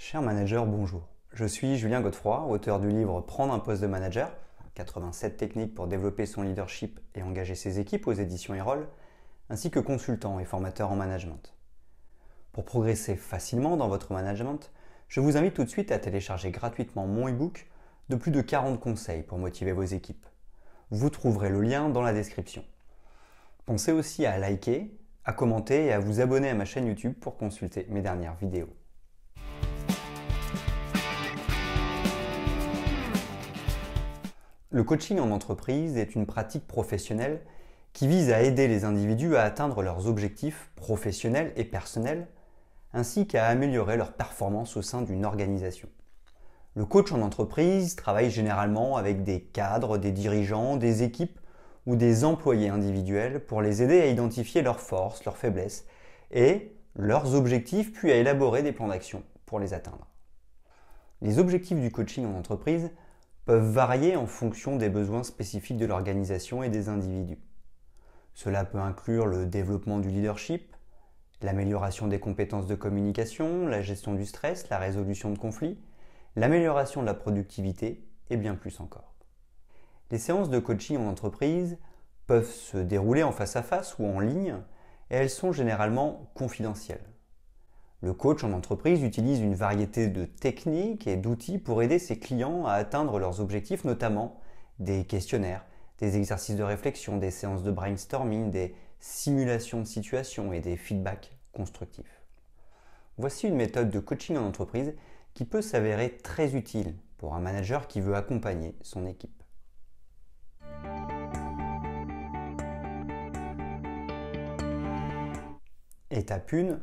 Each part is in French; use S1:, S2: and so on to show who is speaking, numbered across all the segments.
S1: Cher manager, bonjour. Je suis Julien Godefroy, auteur du livre Prendre un poste de manager, 87 techniques pour développer son leadership et engager ses équipes aux éditions Erol, ainsi que consultant et formateur en management. Pour progresser facilement dans votre management, je vous invite tout de suite à télécharger gratuitement mon e-book de plus de 40 conseils pour motiver vos équipes. Vous trouverez le lien dans la description. Pensez aussi à liker, à commenter et à vous abonner à ma chaîne YouTube pour consulter mes dernières vidéos. Le coaching en entreprise est une pratique professionnelle qui vise à aider les individus à atteindre leurs objectifs professionnels et personnels, ainsi qu'à améliorer leur performance au sein d'une organisation. Le coach en entreprise travaille généralement avec des cadres, des dirigeants, des équipes ou des employés individuels pour les aider à identifier leurs forces, leurs faiblesses et leurs objectifs, puis à élaborer des plans d'action pour les atteindre. Les objectifs du coaching en entreprise peuvent varier en fonction des besoins spécifiques de l'organisation et des individus. Cela peut inclure le développement du leadership, l'amélioration des compétences de communication, la gestion du stress, la résolution de conflits, l'amélioration de la productivité et bien plus encore. Les séances de coaching en entreprise peuvent se dérouler en face à face ou en ligne et elles sont généralement confidentielles. Le coach en entreprise utilise une variété de techniques et d'outils pour aider ses clients à atteindre leurs objectifs, notamment des questionnaires, des exercices de réflexion, des séances de brainstorming, des simulations de situations et des feedbacks constructifs. Voici une méthode de coaching en entreprise qui peut s'avérer très utile pour un manager qui veut accompagner son équipe. Étape 1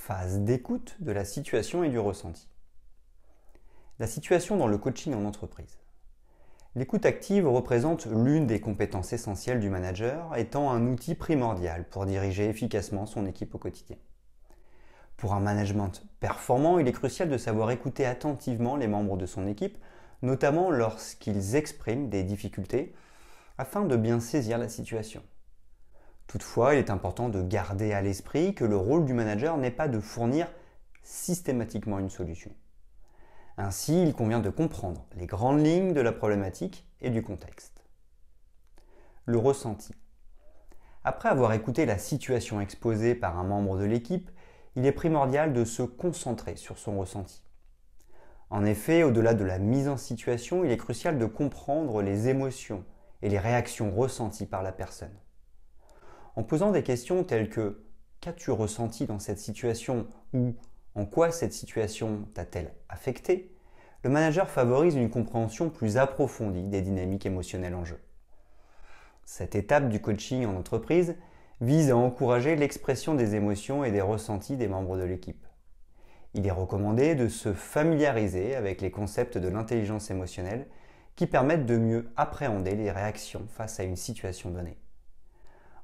S1: phase d'écoute de la situation et du ressenti. La situation dans le coaching en entreprise. L'écoute active représente l'une des compétences essentielles du manager, étant un outil primordial pour diriger efficacement son équipe au quotidien. Pour un management performant, il est crucial de savoir écouter attentivement les membres de son équipe, notamment lorsqu'ils expriment des difficultés, afin de bien saisir la situation. Toutefois, il est important de garder à l'esprit que le rôle du manager n'est pas de fournir systématiquement une solution. Ainsi, il convient de comprendre les grandes lignes de la problématique et du contexte. Le ressenti. Après avoir écouté la situation exposée par un membre de l'équipe, il est primordial de se concentrer sur son ressenti. En effet, au-delà de la mise en situation, il est crucial de comprendre les émotions et les réactions ressenties par la personne en posant des questions telles que Qu'as-tu ressenti dans cette situation ou en quoi cette situation t'a-t-elle affecté Le manager favorise une compréhension plus approfondie des dynamiques émotionnelles en jeu. Cette étape du coaching en entreprise vise à encourager l'expression des émotions et des ressentis des membres de l'équipe. Il est recommandé de se familiariser avec les concepts de l'intelligence émotionnelle qui permettent de mieux appréhender les réactions face à une situation donnée.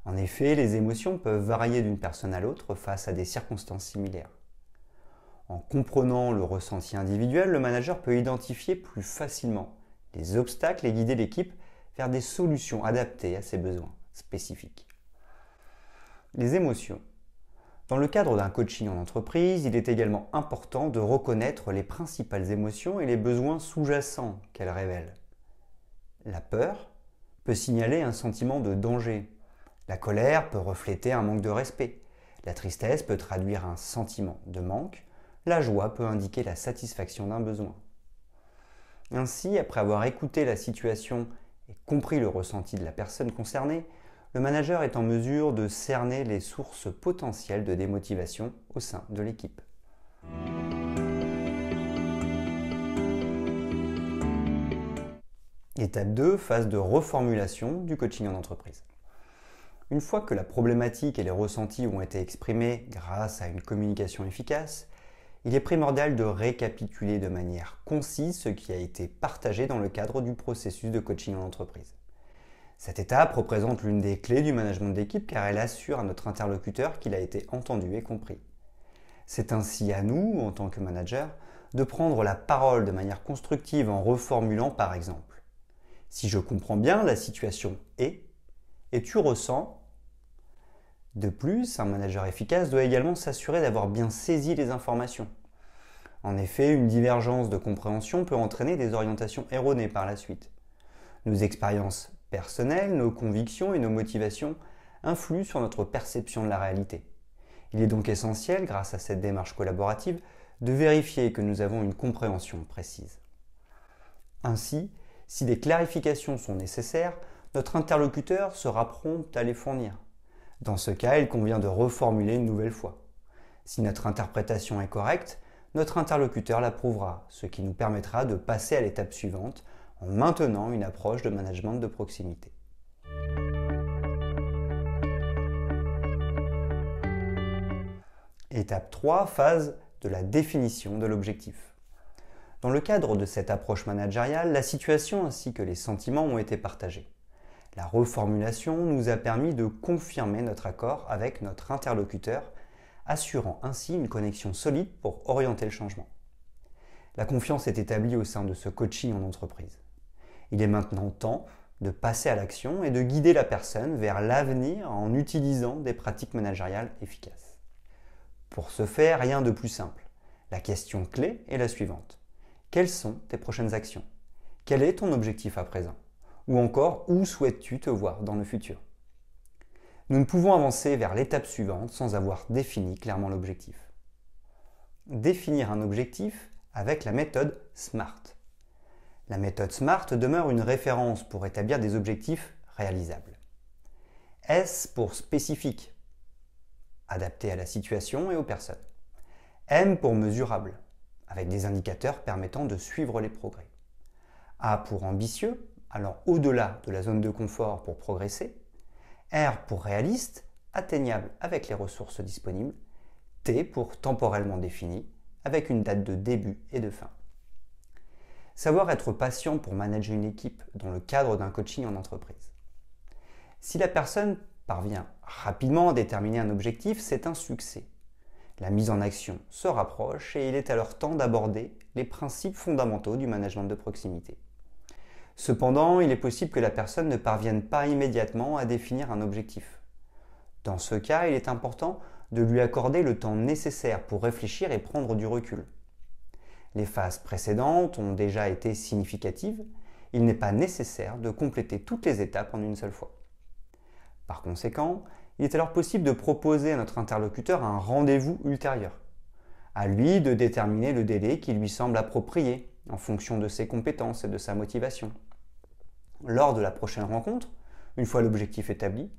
S1: En effet, les émotions peuvent varier d'une personne à l'autre face à des circonstances similaires. En comprenant le ressenti individuel, le manager peut identifier plus facilement les obstacles et guider l'équipe vers des solutions adaptées à ses besoins spécifiques. Les émotions. Dans le cadre d'un coaching en entreprise, il est également important de reconnaître les principales émotions et les besoins sous-jacents qu'elles révèlent. La peur peut signaler un sentiment de danger, la colère peut refléter un manque de respect. La tristesse peut traduire un sentiment de manque. La joie peut indiquer la satisfaction d'un besoin. Ainsi, après avoir écouté la situation et compris le ressenti de la personne concernée, le manager est en mesure de cerner les sources potentielles de démotivation au sein de l'équipe. Étape 2, phase de reformulation du coaching en entreprise. Une fois que la problématique et les ressentis ont été exprimés grâce à une communication efficace, il est primordial de récapituler de manière concise ce qui a été partagé dans le cadre du processus de coaching en entreprise. Cette étape représente l'une des clés du management d'équipe car elle assure à notre interlocuteur qu'il a été entendu et compris. C'est ainsi à nous, en tant que manager, de prendre la parole de manière constructive en reformulant par exemple ⁇ Si je comprends bien, la situation est ⁇ et tu ressens. De plus, un manager efficace doit également s'assurer d'avoir bien saisi les informations. En effet, une divergence de compréhension peut entraîner des orientations erronées par la suite. Nos expériences personnelles, nos convictions et nos motivations influent sur notre perception de la réalité. Il est donc essentiel, grâce à cette démarche collaborative, de vérifier que nous avons une compréhension précise. Ainsi, si des clarifications sont nécessaires, notre interlocuteur sera prompt à les fournir. Dans ce cas, il convient de reformuler une nouvelle fois. Si notre interprétation est correcte, notre interlocuteur l'approuvera, ce qui nous permettra de passer à l'étape suivante en maintenant une approche de management de proximité. Étape 3, phase de la définition de l'objectif. Dans le cadre de cette approche managériale, la situation ainsi que les sentiments ont été partagés. La reformulation nous a permis de confirmer notre accord avec notre interlocuteur, assurant ainsi une connexion solide pour orienter le changement. La confiance est établie au sein de ce coaching en entreprise. Il est maintenant temps de passer à l'action et de guider la personne vers l'avenir en utilisant des pratiques managériales efficaces. Pour ce faire, rien de plus simple. La question clé est la suivante. Quelles sont tes prochaines actions Quel est ton objectif à présent ou encore, où souhaites-tu te voir dans le futur Nous ne pouvons avancer vers l'étape suivante sans avoir défini clairement l'objectif. Définir un objectif avec la méthode SMART. La méthode SMART demeure une référence pour établir des objectifs réalisables. S pour spécifique, adapté à la situation et aux personnes. M pour mesurable, avec des indicateurs permettant de suivre les progrès. A pour ambitieux, alors au-delà de la zone de confort pour progresser, R pour réaliste, atteignable avec les ressources disponibles, T pour temporellement défini, avec une date de début et de fin. Savoir être patient pour manager une équipe dans le cadre d'un coaching en entreprise. Si la personne parvient rapidement à déterminer un objectif, c'est un succès. La mise en action se rapproche et il est alors temps d'aborder les principes fondamentaux du management de proximité. Cependant, il est possible que la personne ne parvienne pas immédiatement à définir un objectif. Dans ce cas, il est important de lui accorder le temps nécessaire pour réfléchir et prendre du recul. Les phases précédentes ont déjà été significatives, il n'est pas nécessaire de compléter toutes les étapes en une seule fois. Par conséquent, il est alors possible de proposer à notre interlocuteur un rendez-vous ultérieur. À lui de déterminer le délai qui lui semble approprié en fonction de ses compétences et de sa motivation. Lors de la prochaine rencontre, une fois l'objectif établi,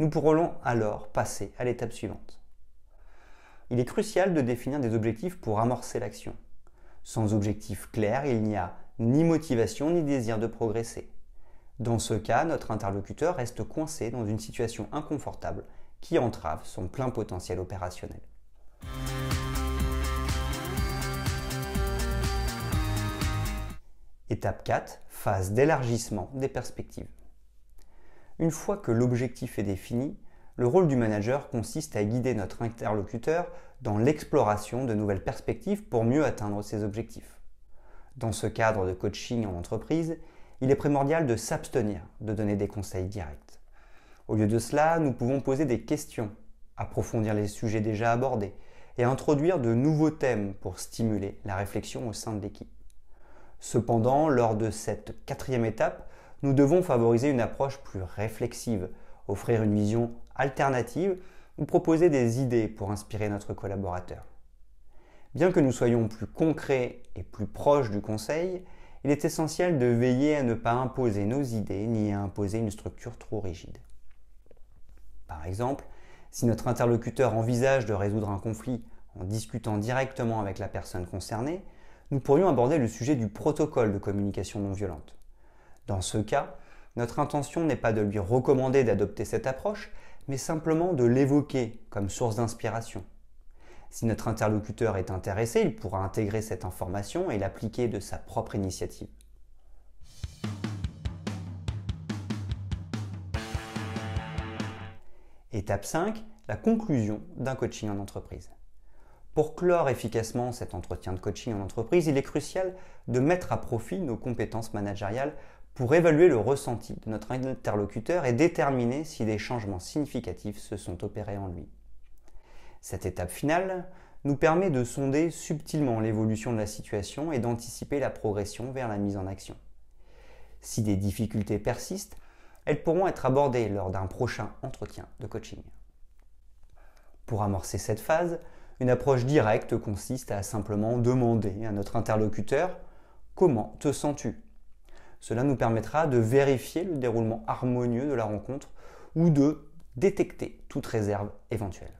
S1: nous pourrons alors passer à l'étape suivante. Il est crucial de définir des objectifs pour amorcer l'action. Sans objectif clair, il n'y a ni motivation ni désir de progresser. Dans ce cas, notre interlocuteur reste coincé dans une situation inconfortable qui entrave son plein potentiel opérationnel. Étape 4 phase d'élargissement des perspectives. Une fois que l'objectif est défini, le rôle du manager consiste à guider notre interlocuteur dans l'exploration de nouvelles perspectives pour mieux atteindre ses objectifs. Dans ce cadre de coaching en entreprise, il est primordial de s'abstenir de donner des conseils directs. Au lieu de cela, nous pouvons poser des questions, approfondir les sujets déjà abordés et introduire de nouveaux thèmes pour stimuler la réflexion au sein de l'équipe. Cependant, lors de cette quatrième étape, nous devons favoriser une approche plus réflexive, offrir une vision alternative ou proposer des idées pour inspirer notre collaborateur. Bien que nous soyons plus concrets et plus proches du conseil, il est essentiel de veiller à ne pas imposer nos idées ni à imposer une structure trop rigide. Par exemple, si notre interlocuteur envisage de résoudre un conflit en discutant directement avec la personne concernée, nous pourrions aborder le sujet du protocole de communication non violente. Dans ce cas, notre intention n'est pas de lui recommander d'adopter cette approche, mais simplement de l'évoquer comme source d'inspiration. Si notre interlocuteur est intéressé, il pourra intégrer cette information et l'appliquer de sa propre initiative. Étape 5, la conclusion d'un coaching en entreprise. Pour clore efficacement cet entretien de coaching en entreprise, il est crucial de mettre à profit nos compétences managériales pour évaluer le ressenti de notre interlocuteur et déterminer si des changements significatifs se sont opérés en lui. Cette étape finale nous permet de sonder subtilement l'évolution de la situation et d'anticiper la progression vers la mise en action. Si des difficultés persistent, elles pourront être abordées lors d'un prochain entretien de coaching. Pour amorcer cette phase, une approche directe consiste à simplement demander à notre interlocuteur Comment te sens-tu Cela nous permettra de vérifier le déroulement harmonieux de la rencontre ou de détecter toute réserve éventuelle.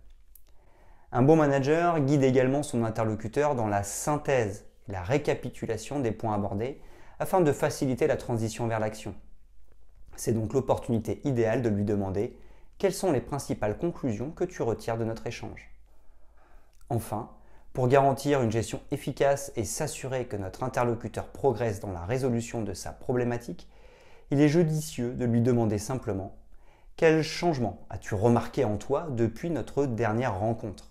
S1: Un bon manager guide également son interlocuteur dans la synthèse et la récapitulation des points abordés afin de faciliter la transition vers l'action. C'est donc l'opportunité idéale de lui demander quelles sont les principales conclusions que tu retires de notre échange. Enfin, pour garantir une gestion efficace et s'assurer que notre interlocuteur progresse dans la résolution de sa problématique, il est judicieux de lui demander simplement ⁇ Quel changement as-tu remarqué en toi depuis notre dernière rencontre ?⁇